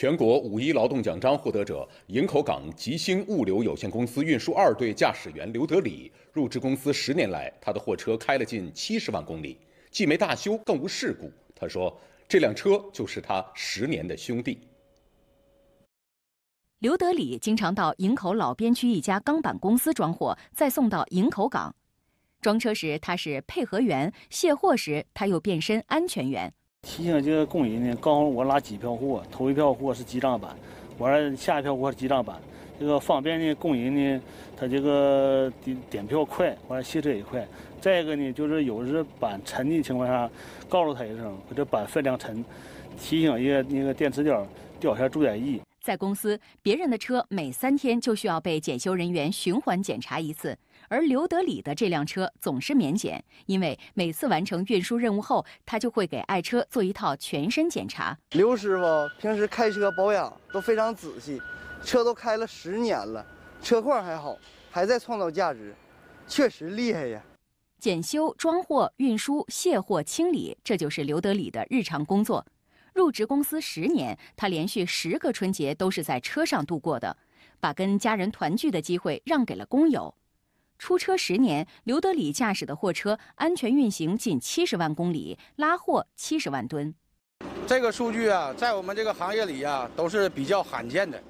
全国五一劳动奖章获得者、营口港吉星物流有限公司运输二队驾驶员刘德礼，入职公司十年来，他的货车开了近七十万公里，既没大修，更无事故。他说：“这辆车就是他十年的兄弟。”刘德礼经常到营口老边区一家钢板公司装货，再送到营口港。装车时他是配合员，卸货时他又变身安全员。提醒这个工人呢，告诉我拉几票货，头一票货是记账板，完了下一票货是记账板，这个方便呢，工人呢他这个点点票快，完了卸车也快。再一个呢，就是有时板沉的情况下，告诉他一声，这板分量沉，提醒一个那个电池吊掉下注点意。在公司，别人的车每三天就需要被检修人员循环检查一次，而刘德礼的这辆车总是免检，因为每次完成运输任务后，他就会给爱车做一套全身检查。刘师傅平时开车保养都非常仔细，车都开了十年了，车况还好，还在创造价值，确实厉害呀！检修、装货、运输、卸货、清理，这就是刘德礼的日常工作。入职公司十年，他连续十个春节都是在车上度过的，把跟家人团聚的机会让给了工友。出车十年，刘德礼驾驶的货车安全运行近七十万公里，拉货七十万吨。这个数据啊，在我们这个行业里啊，都是比较罕见的。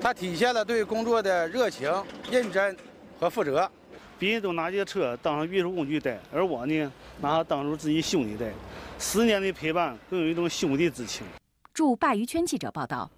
它体现了对工作的热情、认真和负责。别人都拿这车当运输工具带，而我呢，拿它当成自己兄弟带。十年的陪伴更有一种兄弟之情。驻鲅鱼圈记者报道。